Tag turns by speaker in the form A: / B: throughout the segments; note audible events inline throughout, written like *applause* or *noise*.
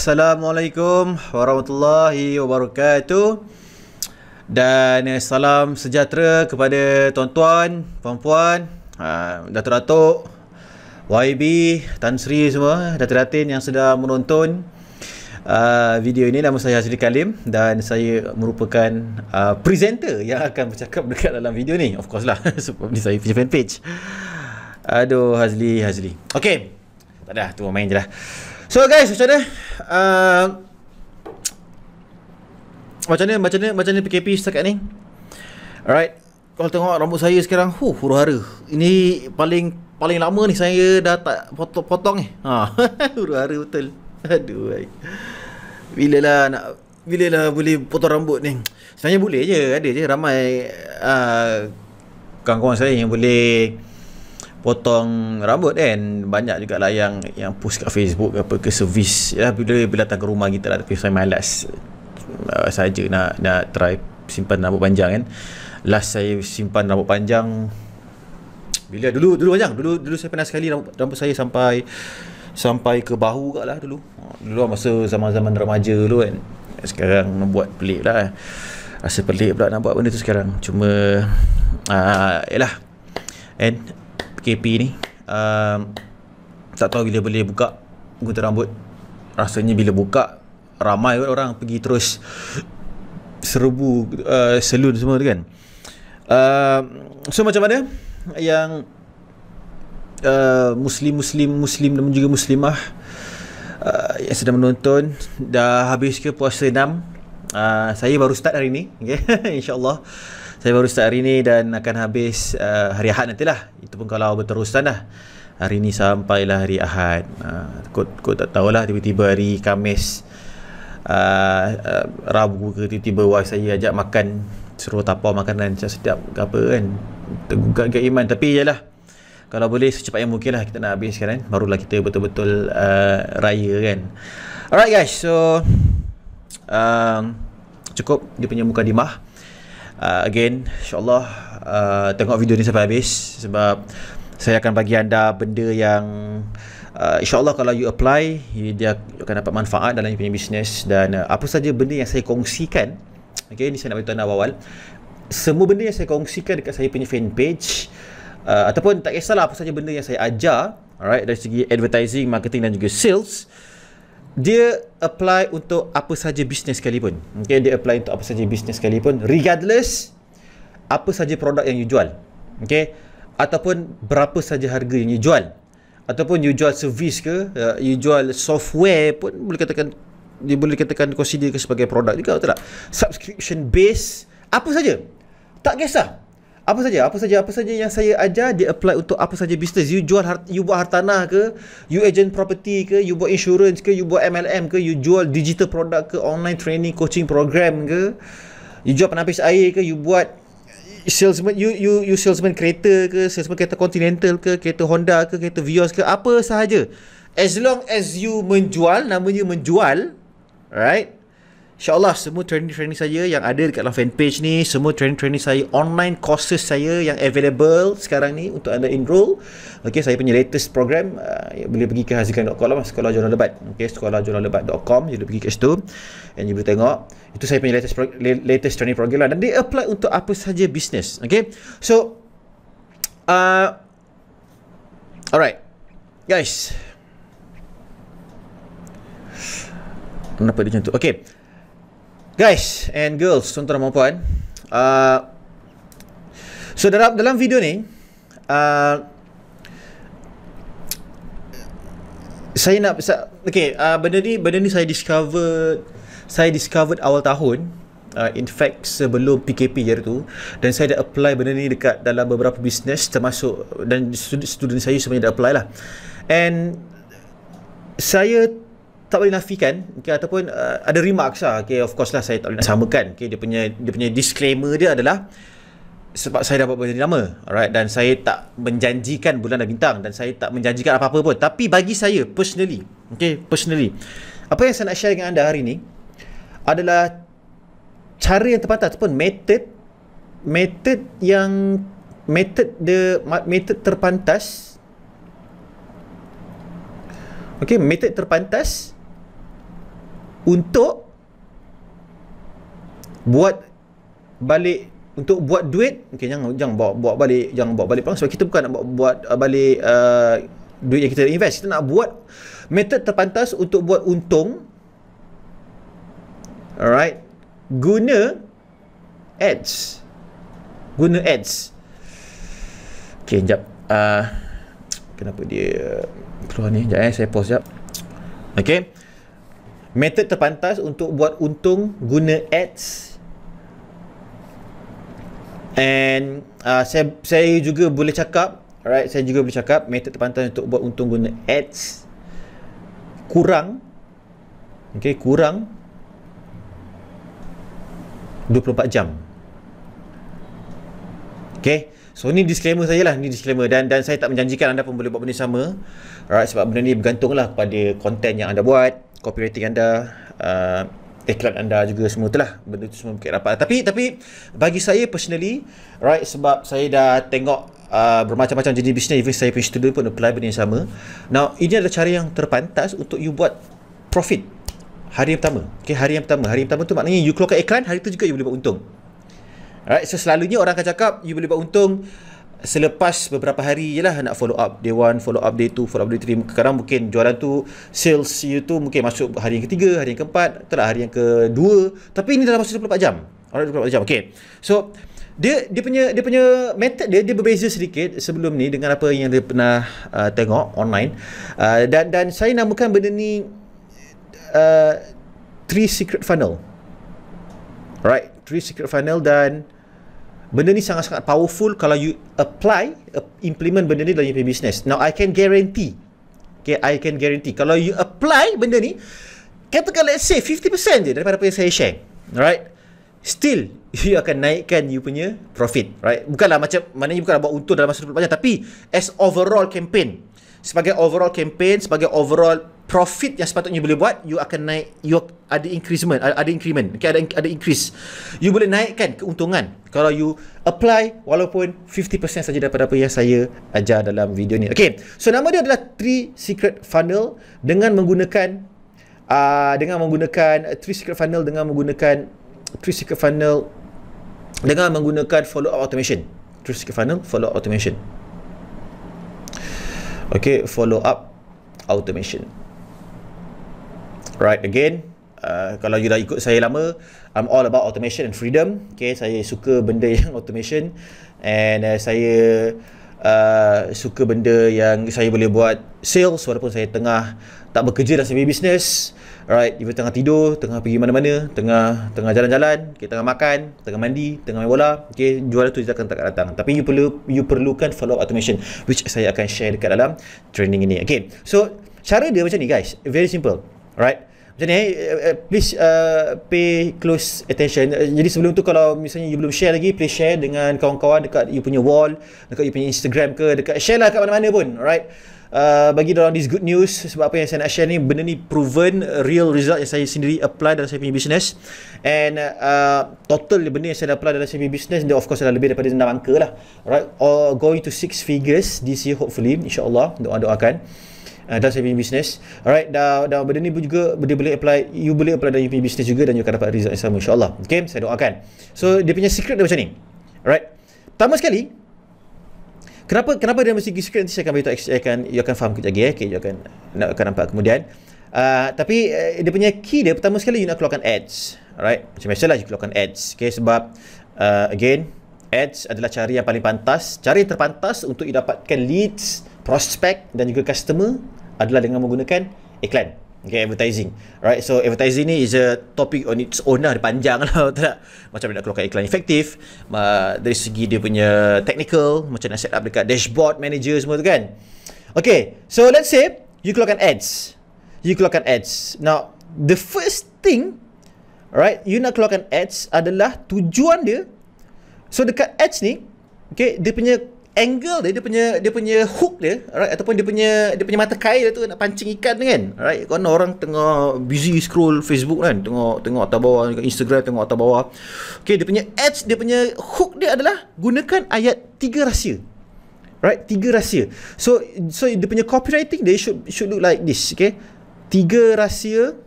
A: Assalamualaikum warahmatullahi wabarakatuh dan eh, salam sejahtera kepada tuan-tuan, puan-puan, ah, datuk-datuk, YB, Tan Sri semua, eh, datuk datin yang sedang menonton Uh, video ini nama saya Hazri Kalim dan saya merupakan uh, presenter yang akan bercakap dekat dalam video ni of course lah *laughs* sebab ni saya punya fanpage aduh Hazli Hazli ok takde tu main je lah So guys, macam mana? Uh, macam mana? Macam mana? Macam mana PKP setakat ni? Alright. Kalau tengok rambut saya sekarang, huh, huru hara. Ini paling paling lama ni saya dah tak potong, potong ni. Ha, *laughs* huru hara betul. Aduh, baik. Bila lah nak... Bila lah boleh potong rambut ni? Sebenarnya boleh je. Ada je ramai... Uh, kawan-kawan saya yang boleh potong rambut kan banyak juga lah yang yang post kat Facebook ke apa ke servis ya bila bila datang ke rumah kita lah tapi saya malas uh, saja nak nak try simpan rambut panjang kan last saya simpan rambut panjang bila dulu dulu panjang dulu dulu saya pernah sekali rambut, rambut saya sampai sampai ke bahu kat lah dulu dulu lah masa zaman-zaman remaja dulu kan sekarang nak buat pelik lah rasa pelik pula nak buat benda tu sekarang cuma uh, ah, ah, ah, yelah And PKP ni um, Tak tahu bila boleh buka Gunting rambut Rasanya bila buka Ramai orang pergi terus Serbu uh, Salon semua tu kan uh, So macam mana Yang uh, Muslim-Muslim Muslim dan juga Muslimah uh, Yang sedang menonton Dah habis ke puasa 6 uh, Saya baru start hari ni okay? *laughs* InsyaAllah Allah saya baru start hari ni dan akan habis uh, hari Ahad nantilah itu pun kalau berterusan lah hari ni sampailah hari Ahad uh, kot, kot tak tahulah tiba-tiba hari Kamis uh, uh, Rabu ke tiba-tiba wife saya ajak makan suruh tapau makanan macam sedap ke apa kan tergugat ke iman tapi ialah kalau boleh secepat yang mungkin lah kita nak habis sekarang barulah kita betul-betul uh, raya kan alright guys so um, cukup dia punya muka dimah uh, again insyaallah uh, tengok video ni sampai habis sebab saya akan bagi anda benda yang uh, insyaallah kalau you apply you, dia akan dapat manfaat dalam you punya business dan uh, apa saja benda yang saya kongsikan okey ni saya nak beritahu anda awal semua benda yang saya kongsikan dekat saya punya fan page uh, ataupun tak kisahlah apa saja benda yang saya ajar alright dari segi advertising marketing dan juga sales uh, dia apply untuk apa saja bisnes sekalipun. Okay, dia apply untuk apa saja bisnes sekalipun regardless apa saja produk yang you jual. Okay, ataupun berapa saja harga yang you jual. Ataupun you jual servis ke, uh, you jual software pun boleh katakan dia boleh katakan consider ke sebagai produk juga, betul tak? Subscription base, apa saja. Tak kisah apa saja apa saja apa saja yang saya ajar dia apply untuk apa saja bisnes you jual you buat hartanah ke you agent property ke you buat insurance ke you buat MLM ke you jual digital product ke online training coaching program ke you jual penapis air ke you buat salesman you you you salesman kereta ke salesman kereta continental ke kereta Honda ke kereta Vios ke apa sahaja as long as you menjual namanya menjual right InsyaAllah semua training-training saya yang ada dekat dalam fanpage ni Semua training-training saya, online courses saya yang available sekarang ni untuk anda enroll Okay, saya punya latest program uh, Boleh pergi ke hazikan.com lah, sekolah jurnal lebat Okay, sekolah jurnal lebat.com, boleh pergi ke situ And you boleh tengok Itu saya punya latest, latest training program lah Dan dia apply untuk apa sahaja business, okay So uh, Alright Guys Kenapa dia contoh? tu? Okay Guys and girls, tuan-tuan dan puan-puan uh, So dalam, dalam video ni uh, Saya nak Okay, uh, benda ni benda ni saya discovered Saya discovered awal tahun uh, In fact, sebelum PKP je tu Dan saya dah apply benda ni dekat dalam beberapa bisnes Termasuk dan student, student saya semuanya dah apply lah And Saya tak boleh nafikan okay, ataupun uh, ada remarks lah okay, of course lah saya tak boleh samakan okay, dia punya dia punya disclaimer dia adalah sebab saya dapat berjanji lama alright dan saya tak menjanjikan bulan dan bintang dan saya tak menjanjikan apa-apa pun tapi bagi saya personally okay personally apa yang saya nak share dengan anda hari ini adalah cara yang tepat ataupun method method yang method the method terpantas Okay, method terpantas untuk buat balik untuk buat duit okey jangan jangan bawa bawa balik jangan bawa balik pun sebab kita bukan nak buat, buat uh, balik uh, duit yang kita invest kita nak buat method terpantas untuk buat untung alright guna ads guna ads okey jap uh, kenapa dia keluar ni jap eh saya pause jap okey Method terpantas untuk buat untung guna ads And uh, saya, saya juga boleh cakap Alright, saya juga boleh cakap Method terpantas untuk buat untung guna ads Kurang Okay, kurang 24 jam Okay So ni disclaimer saya lah Ni disclaimer Dan dan saya tak menjanjikan anda pun boleh buat benda sama Alright sebab benda ni bergantung lah Kepada konten yang anda buat copywriting anda uh, iklan anda juga semua itulah benda tu semua bukan rapat tapi tapi bagi saya personally right sebab saya dah tengok uh, bermacam-macam jenis bisnes even saya punya student pun apply benda yang sama now ini adalah cara yang terpantas untuk you buat profit hari yang pertama okay, hari yang pertama hari yang pertama tu maknanya you keluarkan iklan hari tu juga you boleh buat untung Alright, so selalunya orang akan cakap you boleh buat untung selepas beberapa hari je lah nak follow up day one follow up day two follow up day three kadang mungkin jualan tu sales you tu mungkin masuk hari yang ketiga hari yang keempat telah hari yang kedua tapi ini dalam masa 24 jam orang 24 jam okay so dia dia punya dia punya method dia dia berbeza sedikit sebelum ni dengan apa yang dia pernah uh, tengok online uh, dan dan saya namakan benda ni uh, three secret funnel right three secret funnel dan benda ni sangat-sangat powerful kalau you apply uh, implement benda ni dalam your business now i can guarantee okay i can guarantee kalau you apply benda ni katakan let's say 50% je daripada apa yang saya share alright still *laughs* you akan naikkan you punya profit right bukanlah macam mana you bukanlah buat untung dalam masa depan tapi as overall campaign sebagai overall campaign sebagai overall profit yang sepatutnya boleh buat you akan naik you ada increment ada increment okay, ada ada increase you boleh naikkan keuntungan kalau you apply walaupun 50% saja daripada apa yang saya ajar dalam video ni okey so nama dia adalah three secret funnel dengan menggunakan uh, dengan menggunakan three secret funnel dengan menggunakan three secret funnel dengan menggunakan follow up automation three secret funnel follow up automation okey follow up automation right again uh, kalau you dah ikut saya lama I'm all about automation and freedom okay saya suka benda *laughs* yang automation and uh, saya uh, suka benda yang saya boleh buat sales walaupun saya tengah tak bekerja dalam sebuah bisnes. Right, even tengah tidur, tengah pergi mana-mana, tengah tengah jalan-jalan, okay, tengah makan, tengah mandi, tengah main bola, okay, jualan tu dia akan tak datang. Tapi you perlu you perlukan follow up automation which saya akan share dekat dalam training ini. Okay. So, cara dia macam ni guys, very simple. Right. Macam ni, uh, please uh, pay close attention. Eh, jadi sebelum tu kalau misalnya you belum share lagi, please share dengan kawan-kawan dekat you punya wall, dekat you punya Instagram ke, dekat share lah kat mana-mana pun. Alright. Uh, bagi dorang this good news sebab apa yang saya nak share ni benda ni proven real result yang saya sendiri apply dalam saya punya business and uh, total benda yang saya dah apply dalam saya punya business dia of course adalah lebih daripada dendam angka lah right or going to six figures this year hopefully insyaAllah doa-doakan uh, dalam saya punya business alright dan, dan benda ni juga dia boleh apply you boleh apply dan you punya business juga dan you akan dapat result yang sama insyaAllah okay. saya doakan so dia punya secret dia macam ni alright pertama sekali kenapa kenapa dia mesti secret nanti saya akan beritahu saya akan you akan faham kejap lagi eh. ok you akan nak akan nampak kemudian uh, tapi uh, dia punya key dia pertama sekali you nak keluarkan ads alright macam biasa lah you keluarkan ads Okay, sebab uh, again ads adalah cara yang paling pantas cara yang terpantas untuk you dapatkan leads prospect dan juga customer adalah dengan menggunakan iklan Okay, advertising Right, so advertising ni is a topic on its own lah panjang *laughs* lah, tak tak? Macam nak keluarkan iklan efektif uh, Dari segi dia punya technical Macam nak set up dekat dashboard manager semua tu kan Okay, so let's say You keluarkan ads You keluarkan ads Now, the first thing Right, you nak keluarkan ads adalah tujuan dia So, dekat ads ni Okay, dia punya angle dia dia punya dia punya hook dia alright ataupun dia punya dia punya mata kail tu nak pancing ikan tu kan alright kau orang tengah busy scroll Facebook kan tengok tengok atas bawah Instagram tengok atas bawah okey dia punya edge dia punya hook dia adalah gunakan ayat tiga rahsia right tiga rahsia so so dia punya copywriting dia should should look like this okey tiga rahsia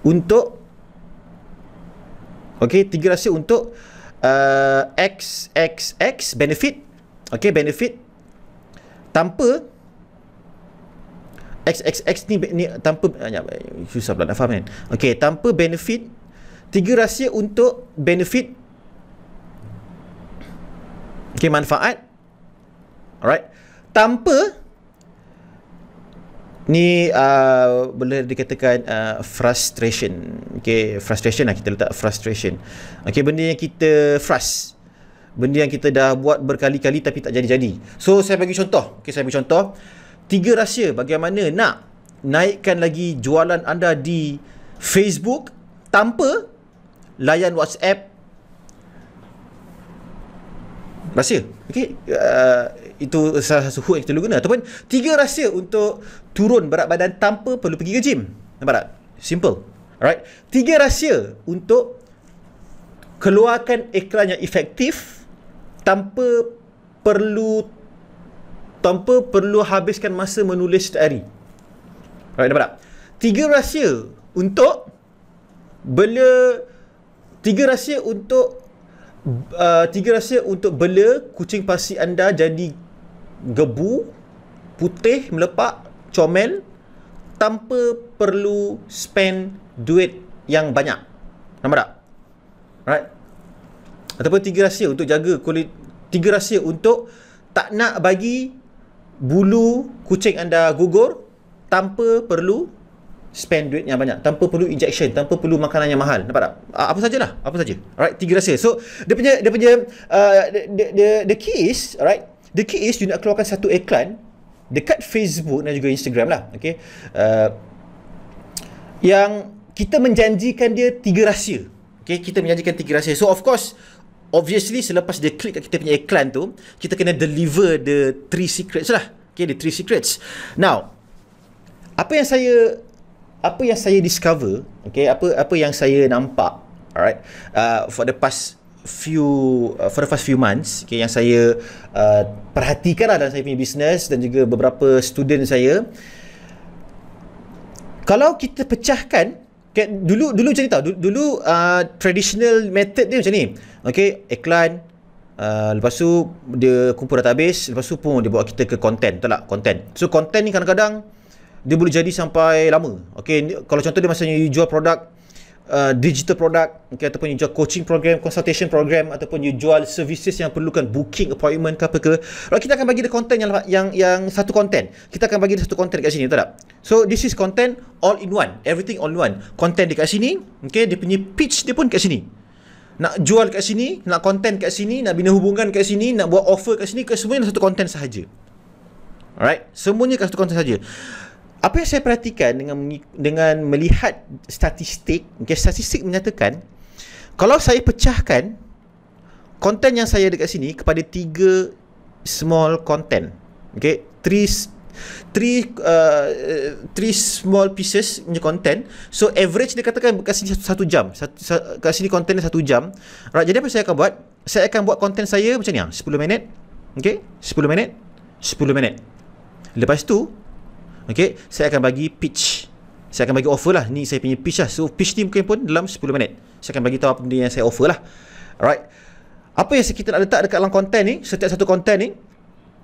A: untuk okey tiga rahsia untuk Uh, X X X benefit. Okay, benefit tanpa X X X ni, ni tanpa banyak ah, susah pula nak faham kan. Okay, tanpa benefit tiga rahsia untuk benefit Okay, manfaat Alright Tanpa ni uh, boleh dikatakan uh, frustration okay frustration lah kita letak frustration okay benda yang kita frust benda yang kita dah buat berkali-kali tapi tak jadi-jadi so saya bagi contoh okay saya bagi contoh tiga rahsia bagaimana nak naikkan lagi jualan anda di Facebook tanpa layan WhatsApp rahsia okay uh, itu salah satu hook yang kita perlu guna Ataupun Tiga rahsia untuk Turun berat badan Tanpa perlu pergi ke gym Nampak tak? Simple Alright Tiga rahsia untuk Keluarkan iklan yang efektif Tanpa Perlu Tanpa perlu habiskan masa menulis setiap hari Alright nampak tak? Tiga rahsia untuk Bela Tiga rahsia untuk uh, Tiga rahsia untuk bela kucing pasti anda jadi gebu, putih, melepak, comel tanpa perlu spend duit yang banyak. Nampak tak? Right? Ataupun tiga rahsia untuk jaga kulit. Tiga rahsia untuk tak nak bagi bulu kucing anda gugur tanpa perlu spend duit yang banyak tanpa perlu injection tanpa perlu makanan yang mahal nampak tak apa sajalah apa saja alright tiga rasa so dia punya dia punya uh, the, the, the, the keys alright The key is you nak keluarkan satu iklan dekat Facebook dan juga Instagram lah. Okay. Uh, yang kita menjanjikan dia tiga rahsia. Okay, kita menjanjikan tiga rahsia. So of course, obviously selepas dia klik kat kita punya iklan tu, kita kena deliver the three secrets lah. Okay, the three secrets. Now, apa yang saya apa yang saya discover, okay, apa apa yang saya nampak, alright, uh, for the past few uh, for the first few months okay, yang saya uh, perhatikan lah dalam saya punya bisnes dan juga beberapa student saya kalau kita pecahkan okay, dulu dulu macam ni tau dulu, dulu uh, traditional method dia macam ni okay iklan Uh, lepas tu dia kumpul data habis lepas tu pun dia bawa kita ke content betul tak content so content ni kadang-kadang dia boleh jadi sampai lama okey kalau contoh dia masanya you jual produk Uh, digital product okay, ataupun you jual coaching program consultation program ataupun you jual services yang perlukan booking appointment ke apa ke Lalu kita akan bagi dia content yang, yang yang satu content kita akan bagi dia satu content kat sini betul tak so this is content all in one everything all in one content dekat sini okay, dia punya pitch dia pun kat sini nak jual kat sini nak content kat sini nak bina hubungan kat sini nak buat offer kat sini ke semuanya satu content sahaja alright semuanya kat satu content sahaja apa yang saya perhatikan dengan dengan melihat statistik, okay, statistik menyatakan kalau saya pecahkan konten yang saya dekat sini kepada tiga small content. Okay, three three uh, three small pieces punya content. So average dia katakan kat sini satu, satu jam. Satu, kat sini content dia satu jam. Right, jadi apa saya akan buat? Saya akan buat content saya macam ni. 10 ah, minit. Okay, 10 minit. 10 minit. Lepas tu, Okay Saya akan bagi pitch Saya akan bagi offer lah Ni saya punya pitch lah So pitch ni mungkin pun dalam 10 minit Saya akan bagi tahu apa yang saya offer lah Alright Apa yang kita nak letak dekat dalam konten ni Setiap satu konten ni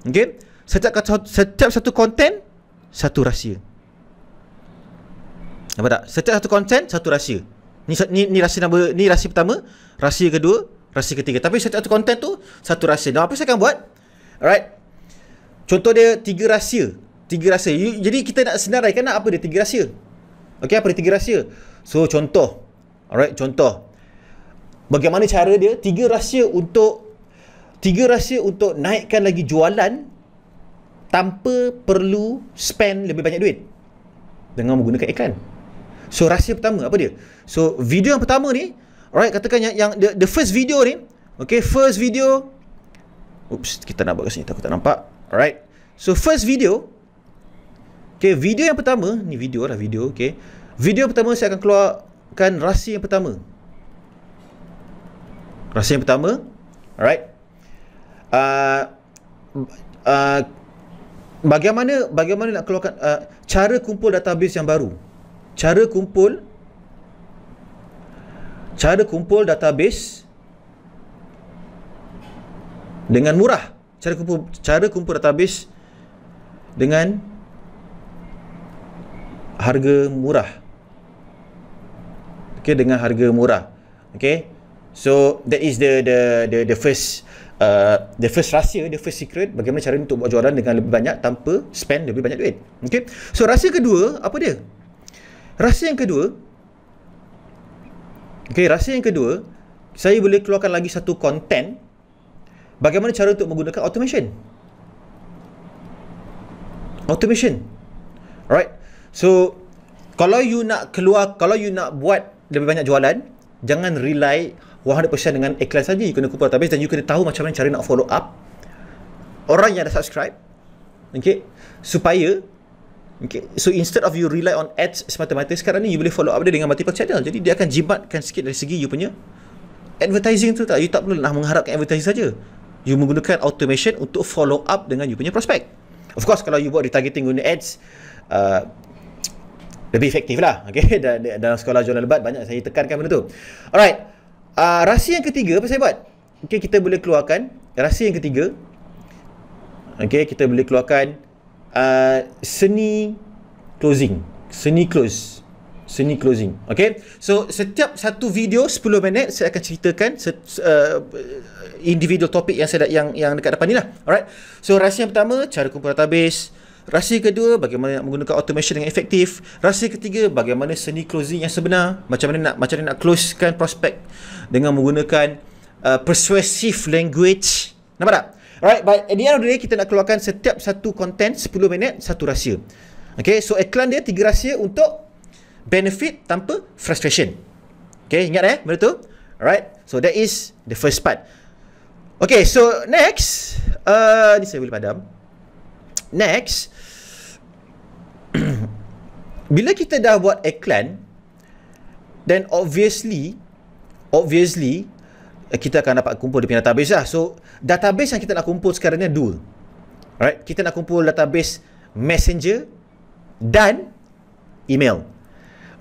A: Okay Setiap, setiap satu konten Satu rahsia Nampak tak? Setiap satu konten Satu rahsia Ni, ni, ni rahsia nombor Ni rahsia pertama Rahsia kedua Rahsia ketiga Tapi setiap satu konten tu Satu rahsia Dan apa saya akan buat Alright Contoh dia tiga rahsia tiga rahsia. Jadi kita nak senaraikan apa dia tiga rahsia. Okey, apa dia tiga rahsia? So contoh. Alright, contoh. Bagaimana cara dia tiga rahsia untuk tiga rahsia untuk naikkan lagi jualan tanpa perlu spend lebih banyak duit dengan menggunakan iklan. So rahsia pertama apa dia? So video yang pertama ni, alright katakan yang, yang the, the first video ni, okay first video Oops, kita nak buat kat sini, takut tak nampak. Alright. So first video, Okay, video yang pertama, ni video lah video, okay. Video yang pertama saya akan keluarkan rahsia yang pertama. Rahsia yang pertama, alright. Uh, uh, bagaimana bagaimana nak keluarkan, uh, cara kumpul database yang baru. Cara kumpul, cara kumpul database dengan murah. Cara kumpul, cara kumpul database dengan harga murah okey dengan harga murah okey so that is the the the the first uh, the first rahsia the first secret bagaimana cara untuk buat jualan dengan lebih banyak tanpa spend lebih banyak duit okey so rahsia kedua apa dia rahsia yang kedua okey rahsia yang kedua saya boleh keluarkan lagi satu content bagaimana cara untuk menggunakan automation automation right So kalau you nak keluar, kalau you nak buat lebih banyak jualan, jangan rely 100% dengan iklan saja you kena kumpul database dan you kena tahu macam mana cara nak follow up orang yang ada subscribe. Okay? Supaya Okay. So instead of you rely on ads semata-mata sekarang ni you boleh follow up dia dengan multiple channel. Jadi dia akan jimatkan sikit dari segi you punya advertising tu tak. You tak perlu nak mengharapkan advertising saja. You menggunakan automation untuk follow up dengan you punya prospect. Of course kalau you buat retargeting guna ads uh, lebih efektif lah. *laughs* Okay? Dan, dalam sekolah jualan lebat, banyak saya tekankan benda tu. Alright. Uh, rahsia yang ketiga, apa saya buat? Okay, kita boleh keluarkan. Rahsia yang ketiga. Okay, kita boleh keluarkan. Uh, seni closing. Seni close. Seni closing. Okay. So, setiap satu video 10 minit, saya akan ceritakan uh, individual topik yang saya yang yang dekat depan ni lah. Alright. So, rahsia yang pertama, cara kumpul database. Rahsia kedua, bagaimana nak menggunakan automation dengan efektif. Rahsia ketiga, bagaimana seni closing yang sebenar. Macam mana nak macam mana nak closekan prospek dengan menggunakan uh, persuasive language. Nampak tak? Alright, by the end of the day, kita nak keluarkan setiap satu konten 10 minit, satu rahsia. Okay, so iklan dia tiga rahsia untuk benefit tanpa frustration. Okay, ingat eh, benda tu. Alright, so that is the first part. Okay, so next, uh, ni saya boleh padam. Next, *coughs* bila kita dah buat iklan then obviously obviously eh, kita akan dapat kumpul di database lah so database yang kita nak kumpul sekarang ni dua alright kita nak kumpul database messenger dan email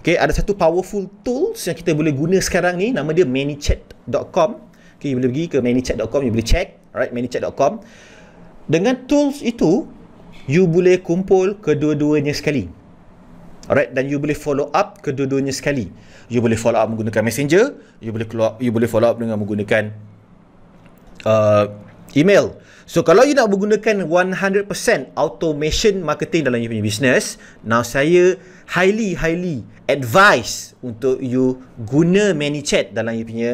A: Okay, ada satu powerful tool yang kita boleh guna sekarang ni nama dia manychat.com Okay, you boleh pergi ke manychat.com you boleh check alright manychat.com dengan tools itu you boleh kumpul kedua-duanya sekali. Alright dan you boleh follow up kedua-duanya sekali. You boleh follow up menggunakan Messenger, you boleh follow you boleh follow up dengan menggunakan uh, email. So kalau you nak menggunakan 100% automation marketing dalam you punya business, now saya highly highly advise untuk you guna ManyChat dalam you punya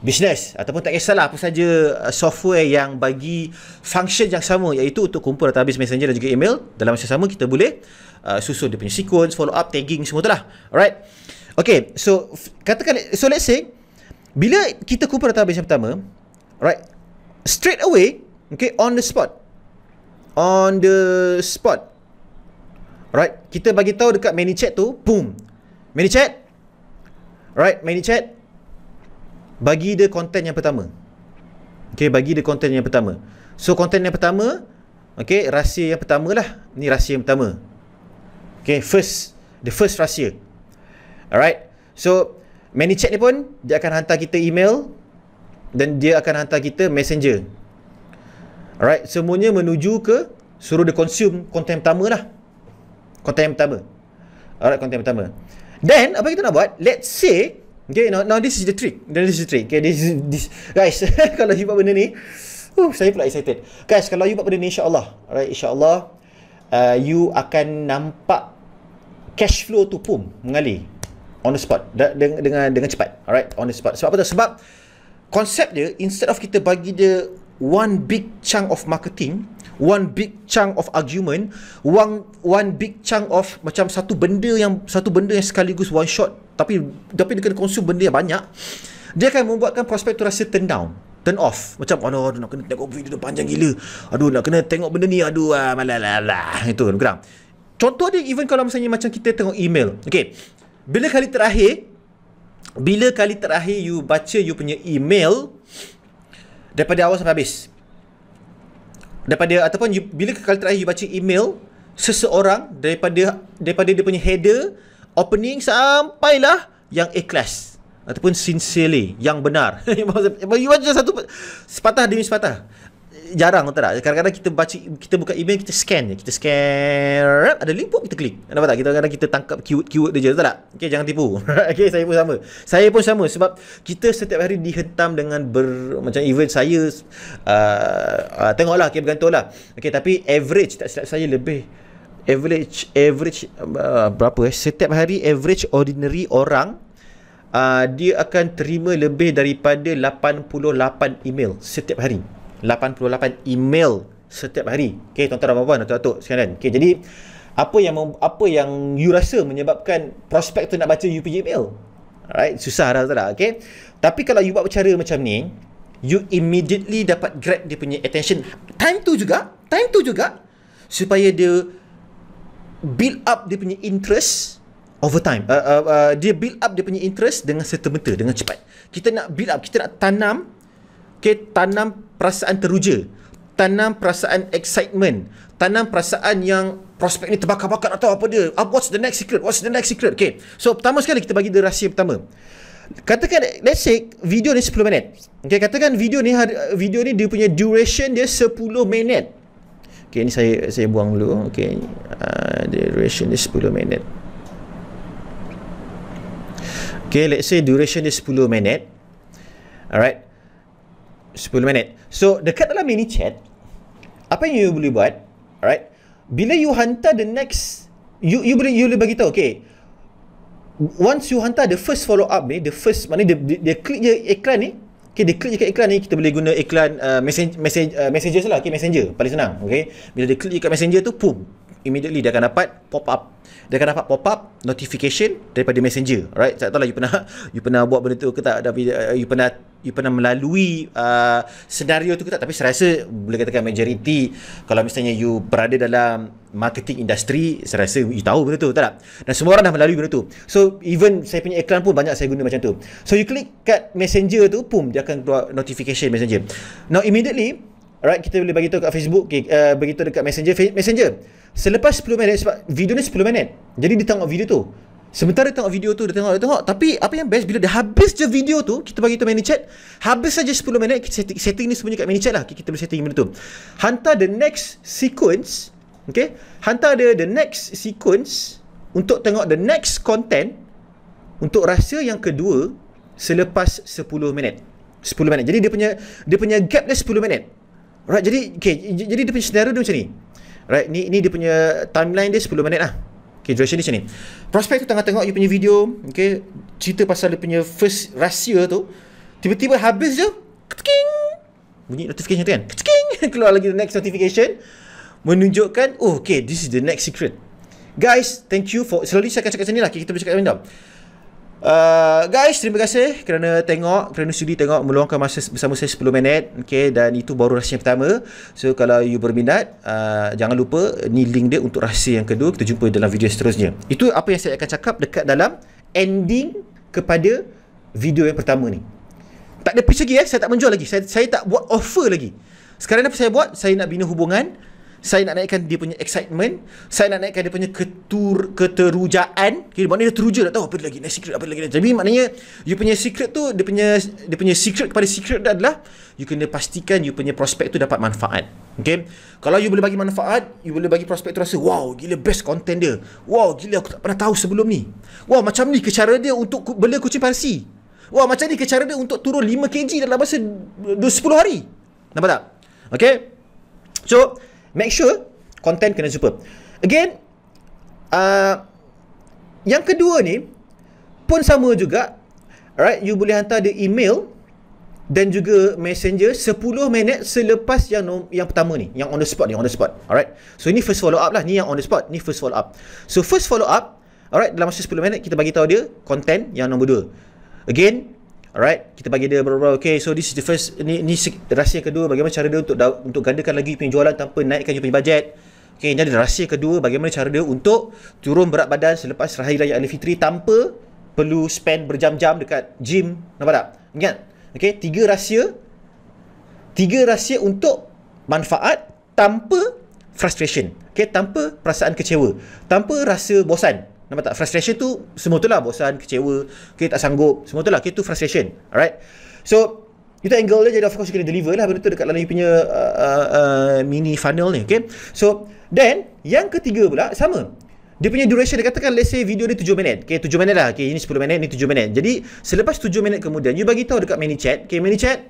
A: bisnes ataupun tak kisahlah apa saja uh, software yang bagi function yang sama iaitu untuk kumpul database messenger dan juga email dalam masa sama kita boleh uh, susun dia punya sequence follow up tagging semua tu lah alright Okay, so katakan so let's say bila kita kumpul database yang pertama alright straight away okay on the spot on the spot alright kita bagi tahu dekat many chat tu boom many chat alright many chat bagi dia konten yang pertama. Okay, bagi dia konten yang pertama. So, konten yang pertama, okay, rahsia yang pertama lah. Ni rahsia yang pertama. Okay, first, the first rahsia. Alright, so, ManyChat ni pun, dia akan hantar kita email dan dia akan hantar kita messenger. Alright, semuanya menuju ke suruh dia consume konten pertama lah. Konten yang pertama. Alright, konten pertama. Then, apa kita nak buat? Let's say, Okay, now, now this is the trick. Then this is the trick. Okay, this is this. Guys, *laughs* kalau you buat benda ni, uh, saya pula excited. Guys, kalau you buat benda ni, insyaAllah. Alright, insyaAllah. Uh, you akan nampak cash flow tu pun mengalir. On the spot. Den- dengan dengan cepat. Alright, on the spot. Sebab apa tu? Sebab konsep dia, instead of kita bagi dia one big chunk of marketing, one big chunk of argument, one one big chunk of macam satu benda yang satu benda yang sekaligus one shot tapi tapi dia kena consume benda yang banyak dia akan membuatkan prospek tu rasa turn down turn off macam oh, aduh nak kena tengok video dia panjang gila aduh nak kena tengok benda ni aduh ah, malalala itu kan contoh dia even kalau misalnya macam kita tengok email okey bila kali terakhir bila kali terakhir you baca you punya email daripada awal sampai habis daripada ataupun you, bila kali terakhir you baca email seseorang daripada daripada dia punya header opening sampailah yang ikhlas ataupun sincerely yang benar *laughs* Bagi baca satu sepatah demi sepatah jarang tak tak kadang-kadang kita baca kita buka email kita scan je kita scan ada link pun kita klik nampak tak kita kadang-kadang kita tangkap keyword-keyword dia je tak tak okay, jangan tipu *laughs* okay, saya pun sama saya pun sama sebab kita setiap hari dihentam dengan ber, macam event saya uh, uh, tengoklah okay, bergantung lah okay, tapi average tak silap saya lebih average average uh, berapa eh setiap hari average ordinary orang uh, dia akan terima lebih daripada 88 email setiap hari 88 email setiap hari okey tuan-tuan dan puan-puan atuk-atuk sekalian okey jadi apa yang apa yang you rasa menyebabkan prospek tu nak baca you punya email alright susah dah tak okey tapi kalau you buat cara macam ni you immediately dapat grab dia punya attention time tu juga time tu juga supaya dia build up dia punya interest over time. Uh, uh, uh, dia build up dia punya interest dengan serta-merta, dengan cepat. Kita nak build up, kita nak tanam okay, tanam perasaan teruja, tanam perasaan excitement, tanam perasaan yang prospek ni terbakar-bakar atau apa dia. Uh, what's the next secret? What's the next secret? Okay. So, pertama sekali kita bagi dia rahsia pertama. Katakan let's say video ni 10 minit. Okay, katakan video ni video ni dia punya duration dia 10 minit. Okey ni saya saya buang dulu. Okey. Uh, duration dia 10 minit. Okey, let's say duration dia 10 minit. Alright. 10 minit. So, dekat dalam mini chat, apa yang you boleh buat? Alright. Bila you hantar the next you you boleh you boleh bagi tahu, okey. Once you hantar the first follow up ni, the first mana dia dia, dia click je iklan ni, Okay, dia klik dekat iklan ni, kita boleh guna iklan uh, message, message, uh, messages lah, okay, messenger paling senang. Okay, bila dia klik dekat messenger tu, boom, immediately dia akan dapat pop up dia akan dapat pop up notification daripada messenger right Saya tak tahu lah you pernah *laughs* you pernah buat benda tu ke tak tapi uh, you pernah you pernah melalui uh, senario tu ke tak tapi saya rasa boleh katakan majority kalau misalnya you berada dalam marketing industry saya rasa you tahu benda tu tak tak dan semua orang dah melalui benda tu so even saya punya iklan pun banyak saya guna macam tu so you click kat messenger tu boom dia akan keluar notification messenger now immediately Alright, kita boleh bagi tahu kat Facebook, okay, uh, bagi tahu dekat Messenger, Messenger. Selepas 10 minit sebab video ni 10 minit. Jadi dia tengok video tu. Sementara dia tengok video tu, dia tengok, dia tengok. Tapi apa yang best bila dia habis je video tu, kita bagi tu mini chat, habis saja 10 minit, kita setting, setting ni semuanya kat mini chat lah. Okay, kita boleh setting benda tu. Hantar the next sequence, okay? Hantar dia the next sequence untuk tengok the next content untuk rasa yang kedua selepas 10 minit. 10 minit. Jadi dia punya dia punya gap dia 10 minit. Alright, jadi okay, jadi dia punya scenario dia macam ni. Right, ni, ni dia punya timeline dia 10 minit lah. Okay, duration dia macam ni. Prospek tu tengah tengok dia punya video, okay, cerita pasal dia punya first rahsia tu, tiba-tiba habis je, Keting bunyi notification tu kan, Keting *laughs* keluar lagi the next notification, menunjukkan, oh, okay, this is the next secret. Guys, thank you for, selalu saya akan cakap macam ni lah, kita boleh cakap macam ni Uh, guys, terima kasih kerana tengok, kerana sudi tengok meluangkan masa bersama saya 10 minit. Okay, dan itu baru rahsia yang pertama. So, kalau you berminat, uh, jangan lupa ni link dia untuk rahsia yang kedua. Kita jumpa dalam video seterusnya. Itu apa yang saya akan cakap dekat dalam ending kepada video yang pertama ni. Tak ada pitch lagi eh. Saya tak menjual lagi. Saya, saya tak buat offer lagi. Sekarang apa saya buat? Saya nak bina hubungan saya nak naikkan dia punya excitement saya nak naikkan dia punya ketur keterujaan okay, maknanya dia teruja tak tahu apa lagi nak secret apa lagi jadi maknanya you punya secret tu dia punya dia punya secret kepada secret dia adalah you kena pastikan you punya prospek tu dapat manfaat Okay, kalau you boleh bagi manfaat you boleh bagi prospek tu rasa wow gila best content dia wow gila aku tak pernah tahu sebelum ni wow macam ni ke cara dia untuk bela kucing parsi wow macam ni ke cara dia untuk turun 5 kg dalam masa 10 hari nampak tak Okay, so Make sure content kena superb. Again, uh, yang kedua ni pun sama juga. Alright, you boleh hantar the email dan juga messenger 10 minit selepas yang yang pertama ni, yang on the spot ni, on the spot. Alright. So ini first follow up lah, ni yang on the spot, ni first follow up. So first follow up, alright, dalam masa 10 minit kita bagi tahu dia content yang nombor 2. Again, Alright, kita bagi dia berapa Okay, so this is the first ni ni rahsia kedua bagaimana cara dia untuk untuk gandakan lagi penjualan tanpa naikkan jumlah punya bajet. Okay, ini adalah rahsia kedua bagaimana cara dia untuk turun berat badan selepas Hari Raya Aidilfitri tanpa perlu spend berjam-jam dekat gym. Nampak tak? Ingat. Okay, tiga rahsia tiga rahsia untuk manfaat tanpa frustration. Okay, tanpa perasaan kecewa. Tanpa rasa bosan. Nampak tak? Frustration tu semua tu lah. Bosan, kecewa, okay, tak sanggup. Semua tu lah. Okay, tu frustration. Alright? So, itu angle dia. Jadi, of course, you kena deliver lah benda tu dekat dalam you punya uh, uh, uh, mini funnel ni. Okay? So, then, yang ketiga pula, sama. Dia punya duration, dia katakan let's say video dia 7 minit. Okay, 7 minit lah. Okay, ini 10 minit, ini 7 minit. Jadi, selepas 7 minit kemudian, you bagi tahu dekat mini chat. Okay, mini chat.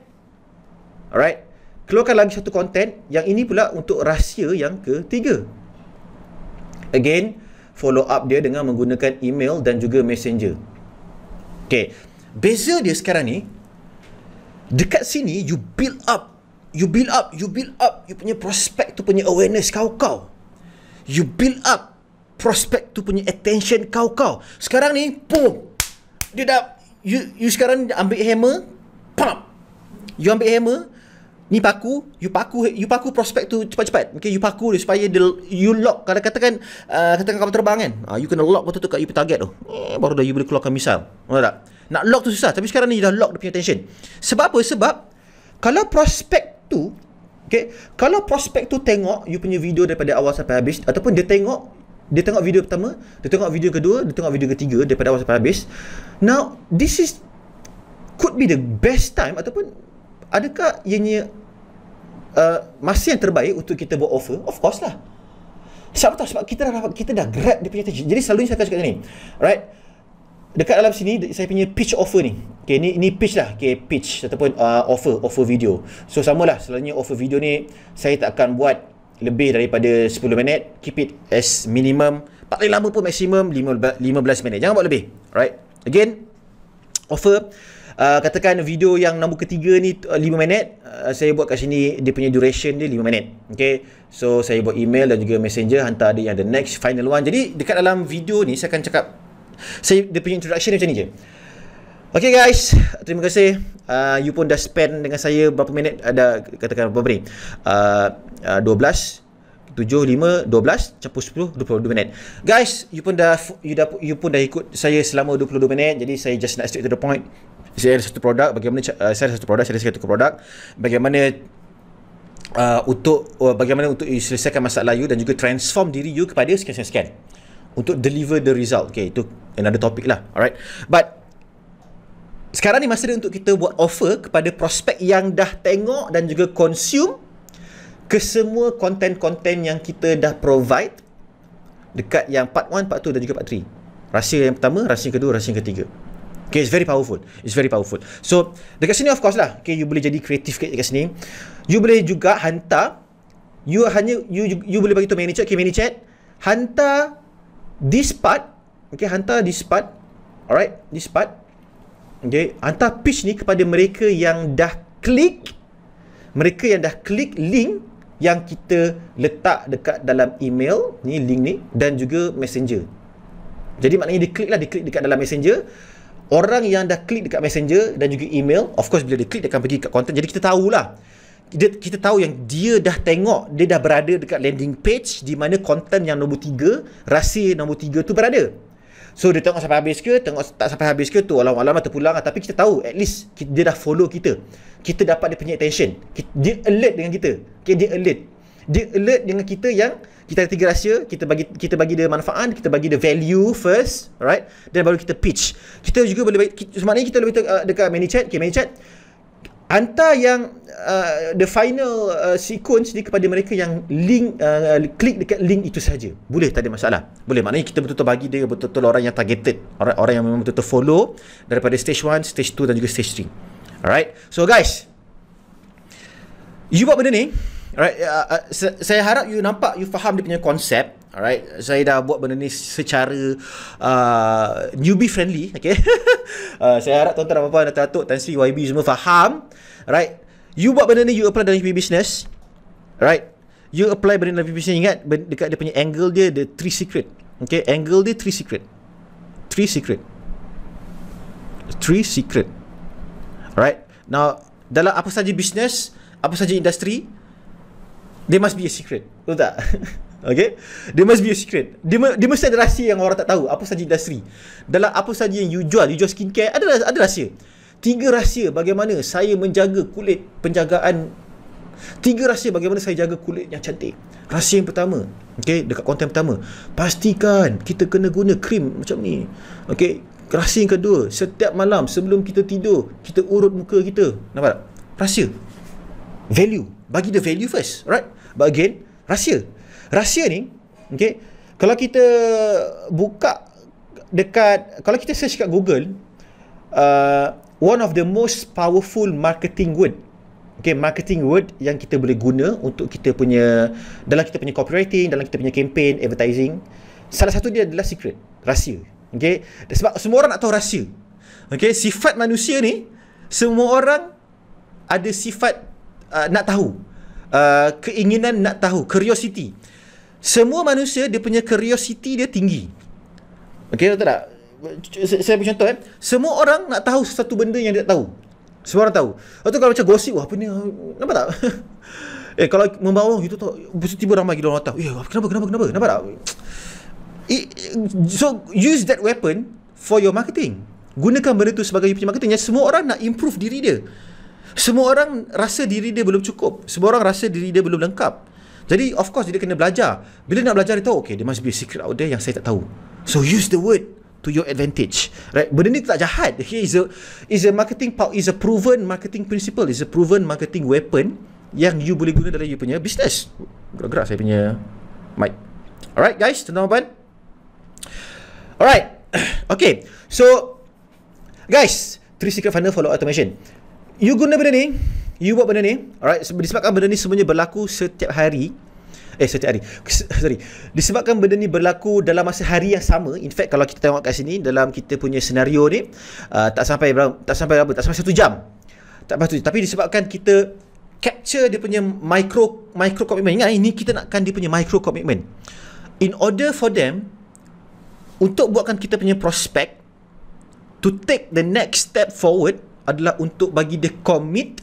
A: Alright? Keluarkan lagi satu content. Yang ini pula untuk rahsia yang ketiga. Again, follow up dia dengan menggunakan email dan juga messenger. Okay. Beza dia sekarang ni, dekat sini you build up, you build up, you build up you punya prospect tu punya awareness kau-kau. You build up prospect tu punya attention kau-kau. Sekarang ni, boom! Dia dah, you, you sekarang ambil hammer, pop! You ambil hammer, ni paku you paku you paku prospect tu cepat-cepat okay you paku dia supaya dia, you lock kalau katakan uh, katakan kapal terbang kan uh, you kena lock betul tu kat you target tu eh, baru dah you boleh keluarkan misal nampak tak nak lock tu susah tapi sekarang ni you dah lock dia punya tension. sebab apa sebab kalau prospect tu okay kalau prospect tu tengok you punya video daripada awal sampai habis ataupun dia tengok dia tengok video pertama dia tengok video kedua dia tengok video ketiga daripada awal sampai habis now this is could be the best time ataupun adakah ianya Uh, masa yang terbaik untuk kita buat offer of course lah sebab tak sebab kita dah dapat kita dah grab dia punya attention jadi selalu saya akan cakap macam ni right dekat dalam sini saya punya pitch offer ni okey ni ni pitch lah okey pitch ataupun uh, offer offer video so samalah selalunya offer video ni saya tak akan buat lebih daripada 10 minit keep it as minimum paling lama pun maksimum 15 minit jangan buat lebih right again offer Uh, katakan video yang nombor ketiga ni uh, 5 minit uh, saya buat kat sini dia punya duration dia 5 minit okey so saya buat email dan juga messenger hantar dia yang the next final one jadi dekat dalam video ni saya akan cakap saya dia punya introduction dia macam ni je Okay guys, terima kasih. Uh, you pun dah spend dengan saya berapa minit? Ada uh, katakan berapa ni? Uh, uh, 12 7 5 12 campur 10 22 minit. Guys, you pun dah you dah you pun dah ikut saya selama 22 minit. Jadi saya just nak straight to the point saya ada satu produk bagaimana uh, saya ada satu produk saya ada satu produk bagaimana uh, untuk uh, bagaimana untuk you selesaikan masalah you dan juga transform diri you kepada sekian scan sekian. untuk deliver the result okay itu another topic lah alright but sekarang ni masa dia untuk kita buat offer kepada prospek yang dah tengok dan juga consume kesemua konten-konten yang kita dah provide dekat yang part 1, part 2 dan juga part 3. Rahsia yang pertama, rahsia kedua, rahsia ketiga. Okay, it's very powerful. It's very powerful. So, dekat sini of course lah. Okay, you boleh jadi kreatif dekat sini. You boleh juga hantar. You hanya, you you, you boleh bagi tu manager. Okay, manager. Hantar this part. Okay, hantar this part. Alright, this part. Okay, hantar pitch ni kepada mereka yang dah klik. Mereka yang dah klik link yang kita letak dekat dalam email. Ni link ni. Dan juga messenger. Jadi maknanya dia klik lah. Dia klik dekat dalam messenger. Messenger orang yang dah klik dekat messenger dan juga email of course bila dia klik dia akan pergi dekat content jadi kita tahulah dia, kita tahu yang dia dah tengok dia dah berada dekat landing page di mana content yang nombor tiga, rahsia nombor tiga tu berada so dia tengok sampai habis ke tengok tak sampai habis ke tu alam-alam atau pulang lah. tapi kita tahu at least kita, dia dah follow kita kita dapat dia punya attention dia alert dengan kita okay, dia alert dia alert dengan kita yang kita ada tiga rahsia, kita bagi kita bagi dia manfaat, kita bagi dia value first, right? Dan baru kita pitch. Kita juga boleh sebenarnya kita lebih uh, dekat mini chat, okay, mini chat. Hantar yang uh, the final uh, sequence ni kepada mereka yang link uh, klik dekat link itu saja. Boleh tak ada masalah. Boleh. Maknanya kita betul-betul bagi dia betul-betul orang yang targeted, orang orang yang memang betul-betul follow daripada stage 1, stage 2 dan juga stage 3. Alright. So guys, you buat benda ni, Alright, ya, uh, uh, saya harap you nampak you faham dia punya konsep. Alright, saya dah buat benda ni secara uh, newbie friendly, okay? *laughs* uh, saya harap tuan-tuan dan puan-puan datuk Tan Sri YB semua faham. Right? You buat benda ni you apply dalam business. Right? You apply benda dalam business ingat dekat dia punya angle dia the three secret. Okay, angle dia three secret. Three secret. Three secret. Alright. Now, dalam apa saja business, apa saja industri, There must be a secret Betul tak? *laughs* okay There must be a secret Dia, dia mesti ada rahsia yang orang tak tahu Apa sahaja industri Dalam apa sahaja yang you jual You jual skincare Ada, ada rahsia Tiga rahsia bagaimana saya menjaga kulit penjagaan Tiga rahsia bagaimana saya jaga kulit yang cantik Rahsia yang pertama Okay, dekat konten pertama Pastikan kita kena guna krim macam ni Okay, rahsia yang kedua Setiap malam sebelum kita tidur Kita urut muka kita Nampak tak? Rahsia Value bagi the value first right but again rahsia rahsia ni okay kalau kita buka dekat kalau kita search kat Google uh, one of the most powerful marketing word Okay, marketing word yang kita boleh guna untuk kita punya dalam kita punya copywriting, dalam kita punya campaign, advertising. Salah satu dia adalah secret, rahsia. Okay, sebab semua orang nak tahu rahsia. Okay, sifat manusia ni, semua orang ada sifat uh, nak tahu. Uh, keinginan nak tahu, curiosity. Semua manusia dia punya curiosity dia tinggi. Okey betul tak? Saya bagi contoh eh. Semua orang nak tahu satu benda yang dia tak tahu. Semua orang tahu. Atau kalau macam gosip, wah apa ni? Nampak tak? *laughs* eh kalau membawa itu tahu, tiba ramai gila orang tahu. Eh kenapa kenapa kenapa? Nampak tak? so use that weapon for your marketing. Gunakan benda tu sebagai you punya marketing. Yang semua orang nak improve diri dia. Semua orang rasa diri dia belum cukup. Semua orang rasa diri dia belum lengkap. Jadi of course dia kena belajar. Bila nak belajar dia tahu, okay, there must be a secret out there yang saya tak tahu. So use the word to your advantage. Right? Benda ni tak jahat. Okay, is a is a marketing power, is a proven marketing principle, is a proven marketing weapon yang you boleh guna dalam you punya business. Gerak-gerak saya punya mic. Alright guys, tuan-tuan Alright. *clears throat* Okay. So guys, three secret funnel follow automation you guna benda ni, you buat benda ni, alright, disebabkan benda ni semuanya berlaku setiap hari, eh setiap hari, sorry, disebabkan benda ni berlaku dalam masa hari yang sama, in fact kalau kita tengok kat sini, dalam kita punya senario ni, uh, tak sampai berapa, tak sampai berapa, tak sampai satu jam, tak sampai satu jam, tapi disebabkan kita capture dia punya micro micro commitment, ingat ini kita nakkan dia punya micro commitment, in order for them, untuk buatkan kita punya prospect, to take the next step forward, adalah untuk bagi dia commit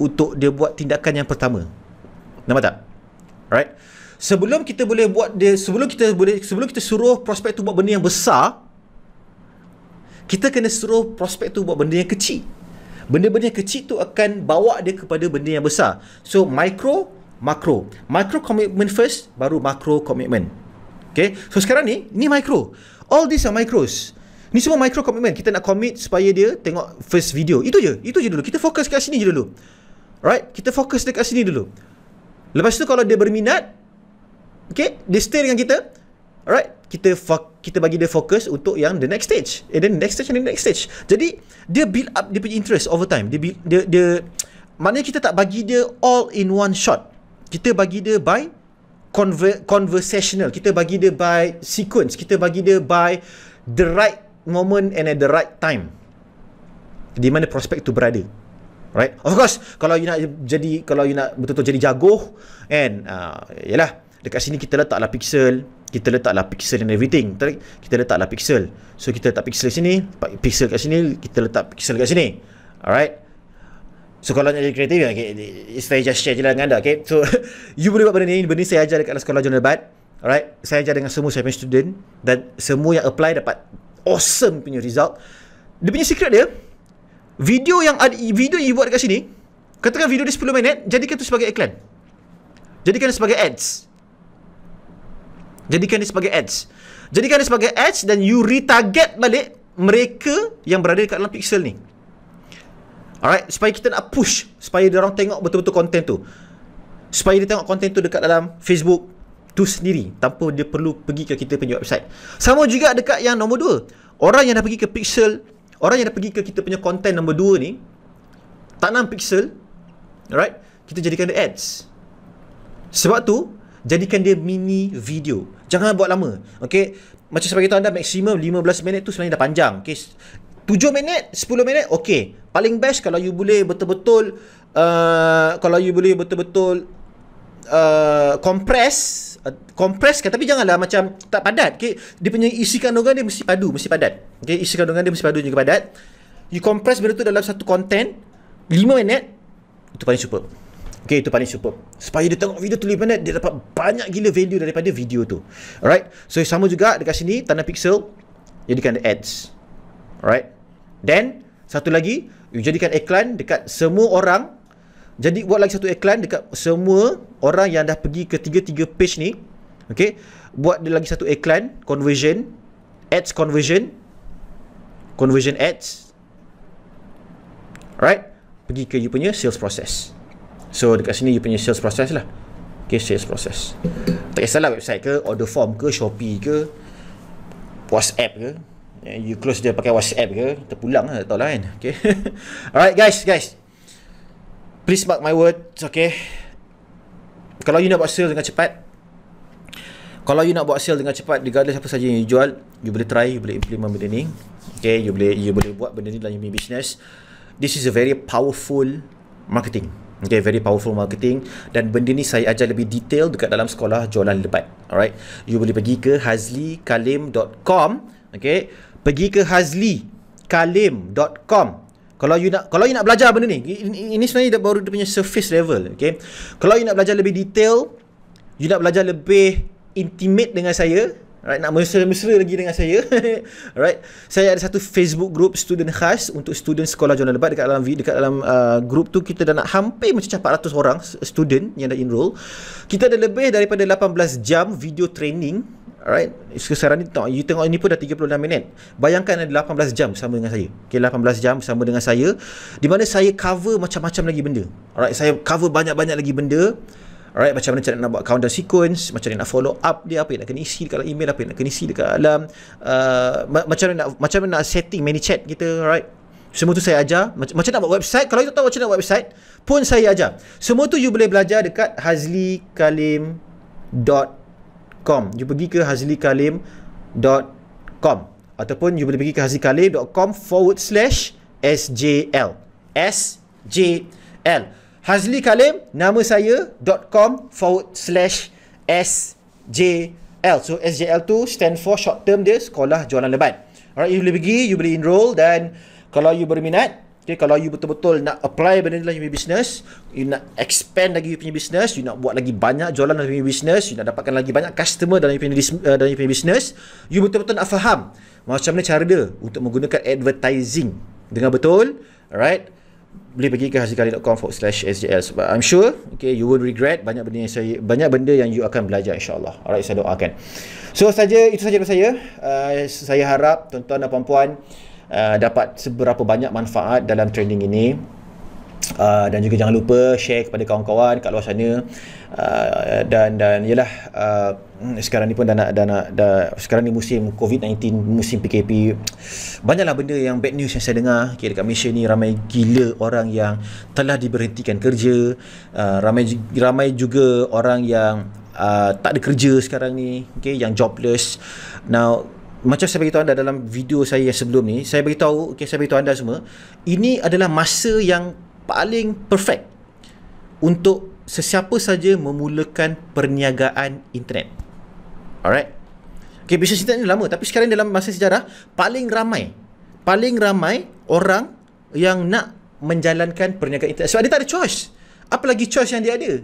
A: untuk dia buat tindakan yang pertama. Nampak tak? Right? Sebelum kita boleh buat dia sebelum kita boleh sebelum kita suruh prospek tu buat benda yang besar, kita kena suruh prospek tu buat benda yang kecil. Benda-benda kecil tu akan bawa dia kepada benda yang besar. So, micro, macro. Micro commitment first, baru macro commitment. Okay? So, sekarang ni, ni micro. All these are micros. Ni semua micro commitment. Kita nak commit supaya dia tengok first video. Itu je. Itu je dulu. Kita fokus kat sini je dulu. Right? Kita fokus dekat sini dulu. Lepas tu kalau dia berminat, okay, dia stay dengan kita. Alright, kita kita bagi dia fokus untuk yang the next stage. And eh, then next stage and the next stage. Jadi, dia build up dia punya interest over time. Dia build, dia dia maknanya kita tak bagi dia all in one shot. Kita bagi dia by conver- conversational. Kita bagi dia by sequence. Kita bagi dia by the right moment and at the right time di mana prospek tu berada right of course kalau you nak jadi kalau you nak betul-betul jadi jago kan uh, yalah dekat sini kita letaklah pixel kita letaklah pixel and everything kita letaklah pixel so kita letak pixel sini pixel kat sini kita letak pixel kat sini alright So kalau nak jadi kreatif ya, saya just share je lah dengan anda. Okay? So *laughs* you boleh buat benda ni, benda ni saya ajar dekat sekolah Jurnal Bad. Alright, saya ajar dengan semua saya punya student dan semua yang apply dapat awesome punya result. Dia punya secret dia, video yang ada, video yang you buat dekat sini, katakan video dia 10 minit, jadikan tu sebagai iklan. Jadikan dia sebagai ads. Jadikan dia sebagai ads. Jadikan dia sebagai ads dan you retarget balik mereka yang berada dekat dalam pixel ni. Alright, supaya kita nak push supaya dia orang tengok betul-betul content tu. Supaya dia tengok konten tu dekat dalam Facebook, tu sendiri tanpa dia perlu pergi ke kita punya website. Sama juga dekat yang nombor dua. Orang yang dah pergi ke pixel, orang yang dah pergi ke kita punya konten nombor dua ni tanam pixel. Alright? Kita jadikan dia ads. Sebab tu jadikan dia mini video. Jangan buat lama. Okay? Macam saya beritahu anda maksimum 15 minit tu sebenarnya dah panjang. Okay? 7 minit, 10 minit, okay? Paling best kalau you boleh betul-betul uh, kalau you boleh betul-betul uh, compress kan, tapi janganlah macam tak padat okey dia punya isi kandungan dia mesti padu mesti padat okey isi kandungan dia mesti padu juga padat you compress benda tu dalam satu content 5 minit itu paling superb Okay, itu paling superb supaya dia tengok video tu 5 minit dia dapat banyak gila value daripada video tu alright so sama juga dekat sini tanda pixel jadikan ads alright then satu lagi you jadikan iklan dekat semua orang jadi buat lagi satu iklan dekat semua orang yang dah pergi ke tiga-tiga page ni. Okay. Buat dia lagi satu iklan. Conversion. Ads conversion. Conversion ads. Alright. Pergi ke you punya sales process. So dekat sini you punya sales process lah. Okay sales process. Tak kisahlah website ke, order form ke, Shopee ke, WhatsApp ke. Eh, you close dia pakai WhatsApp ke, terpulang lah tak tahulah kan. Okay. *laughs* Alright guys, guys. Please mark my word It's okay Kalau you nak buat sale dengan cepat Kalau you nak buat sale dengan cepat Regardless apa saja yang you jual You boleh try You boleh implement benda ni Okay You boleh you boleh buat benda ni dalam your business This is a very powerful Marketing Okay very powerful marketing Dan benda ni saya ajar lebih detail Dekat dalam sekolah jualan lebat Alright You boleh pergi ke hazlikalim.com Okay Pergi ke hazlikalim.com kalau you nak kalau you nak belajar benda ni, ini sebenarnya dah baru dia punya surface level, okey. Kalau you nak belajar lebih detail, you nak belajar lebih intimate dengan saya, right? Nak mesra-mesra lagi dengan saya. *laughs* right? Saya ada satu Facebook group student khas untuk student sekolah jurnal debat dekat dalam dekat dalam uh, group tu kita dah nak hampir macam 400 orang student yang dah enroll. Kita ada lebih daripada 18 jam video training Alright, sekarang ni tengok, you tengok ni pun dah 36 minit. Bayangkan ada 18 jam sama dengan saya. Okay, 18 jam sama dengan saya. Di mana saya cover macam-macam lagi benda. Alright, saya cover banyak-banyak lagi benda. Alright, macam mana cara nak buat countdown sequence, macam mana nak follow up dia, apa yang nak kena isi dekat dalam email, apa yang nak kena isi dekat dalam, uh, macam mana nak, macam mana nak setting many chat kita, alright. Semua tu saya ajar. Macam, macam nak buat website. Kalau you tak tahu macam nak buat website, pun saya ajar. Semua tu you boleh belajar dekat hazlikalim.com hazlikalim.com you pergi ke hazlikalim.com ataupun you boleh pergi ke hazlikalim.com forward slash sjl sjl hazlikalim nama saya dot com forward slash sjl so sjl tu stand for short term dia sekolah jualan lebat alright you boleh pergi you boleh enroll dan kalau you berminat Okay, kalau you betul-betul nak apply benda ni dalam you punya business, you nak expand lagi you punya business, you nak buat lagi banyak jualan dalam you punya business, you nak dapatkan lagi banyak customer dalam you punya, uh, dalam you business, you betul-betul nak faham macam mana cara dia untuk menggunakan advertising. Dengar betul, alright? Boleh pergi ke hasilkali.com forward slash SJL. Sebab I'm sure, okay, you will regret banyak benda yang saya, banyak benda yang you akan belajar insyaAllah. Alright, saya doakan. So, saja itu saja daripada saya. Uh, saya harap tuan-tuan dan puan-puan, Uh, dapat seberapa banyak manfaat dalam training ini uh, dan juga jangan lupa share kepada kawan-kawan kat luar sana uh, dan dan yalah uh, hmm, sekarang ni pun dah nak, dah nak dah, sekarang ni musim COVID-19 musim PKP banyaklah benda yang bad news yang saya dengar okay, dekat Malaysia ni ramai gila orang yang telah diberhentikan kerja uh, ramai ramai juga orang yang uh, tak ada kerja sekarang ni okay, yang jobless now macam saya beritahu anda dalam video saya yang sebelum ni, saya beritahu, okay, saya beritahu anda semua, ini adalah masa yang paling perfect untuk sesiapa saja memulakan perniagaan internet. Alright? Okay, bisnes internet ni lama tapi sekarang dalam masa sejarah, paling ramai, paling ramai orang yang nak menjalankan perniagaan internet. Sebab dia tak ada choice. Apa lagi choice yang dia ada?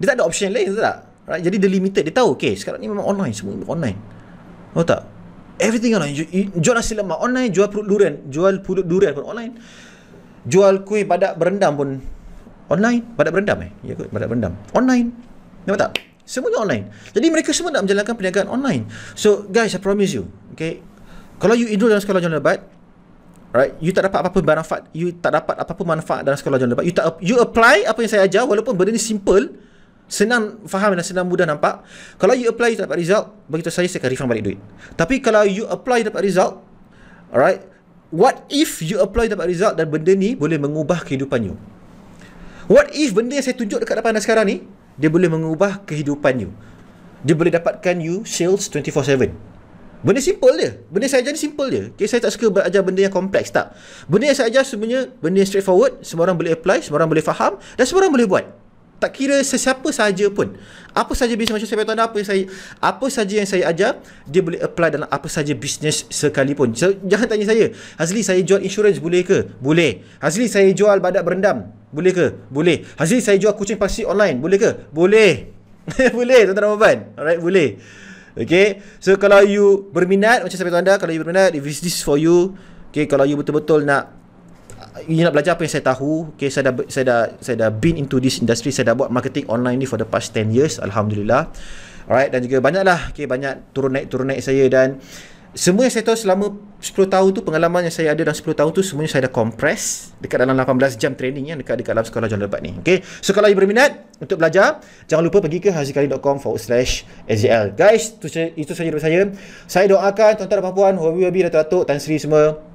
A: Dia tak ada option lain, tak? Right? Jadi, dia limited. Dia tahu, okay, sekarang ni memang online, semua online. Tahu tak? Everything online. Jual nasi lemak online, jual perut durian, jual perut durian pun online. Jual kuih badak berendam pun online. Badak berendam eh? Ya kot, badak berendam. Online. Nampak tak? Semuanya online. Jadi mereka semua nak menjalankan perniagaan online. So guys, I promise you. Okay. Kalau you indul dalam sekolah jual lebat, Right, you tak dapat apa-apa manfaat, you tak dapat apa-apa manfaat dalam sekolah jual lebat. You tak you apply apa yang saya ajar walaupun benda ni simple, senang faham dan senang mudah nampak kalau you apply dapat result begitu saya saya akan refund balik duit tapi kalau you apply dapat result alright what if you apply dapat result dan benda ni boleh mengubah kehidupan you what if benda yang saya tunjuk dekat depan anda sekarang ni dia boleh mengubah kehidupan you dia boleh dapatkan you sales 24-7 Benda simple dia. Benda saya ajar ni simple dia. Okay, saya tak suka belajar benda yang kompleks tak. Benda yang saya ajar sebenarnya benda yang straightforward. Semua orang boleh apply. Semua orang boleh faham. Dan semua orang boleh buat tak kira sesiapa sahaja pun apa sahaja bisnes macam saya anda apa yang saya apa sahaja yang saya ajar dia boleh apply dalam apa sahaja bisnes sekalipun so, jangan tanya saya Hazli saya jual insurans boleh ke boleh Hazli saya jual badak berendam boleh ke boleh Hazli saya jual kucing pasti online boleh ke boleh *laughs* boleh tuan-tuan dan alright boleh Okay, so kalau you berminat, macam saya beritahu anda, kalau you berminat, if this is for you, okay, kalau you betul-betul nak you nak belajar apa yang saya tahu okay, saya dah saya dah saya dah been into this industry saya dah buat marketing online ni for the past 10 years alhamdulillah alright dan juga banyaklah okay, banyak turun naik turun naik saya dan semua yang saya tahu selama 10 tahun tu pengalaman yang saya ada dalam 10 tahun tu semuanya saya dah compress dekat dalam 18 jam training yang dekat dekat dalam sekolah jalan lebat ni. Okay. So kalau you berminat untuk belajar, jangan lupa pergi ke hazikali.com forward slash Guys, itu, itu sahaja daripada saya. Saya doakan tuan-tuan dan puan-puan, wabi-wabi, datuk-datuk, tan semua.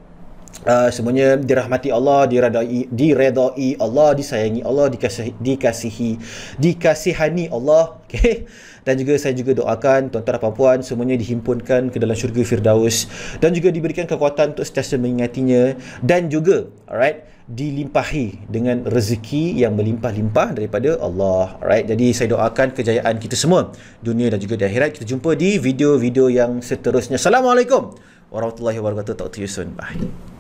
A: Uh, semuanya dirahmati Allah, diradai, diredai Allah, disayangi Allah, dikasih, dikasihi, dikasihani Allah. *laughs* Okay? Dan juga saya juga doakan tuan-tuan dan puan-puan semuanya dihimpunkan ke dalam syurga Firdaus. Dan juga diberikan kekuatan untuk setiasa mengingatinya. Dan juga, alright, dilimpahi dengan rezeki yang melimpah-limpah daripada Allah. Alright, jadi saya doakan kejayaan kita semua. Dunia dan juga di akhirat. Kita jumpa di video-video yang seterusnya. Assalamualaikum warahmatullahi wabarakatuh. Talk to you soon. Bye.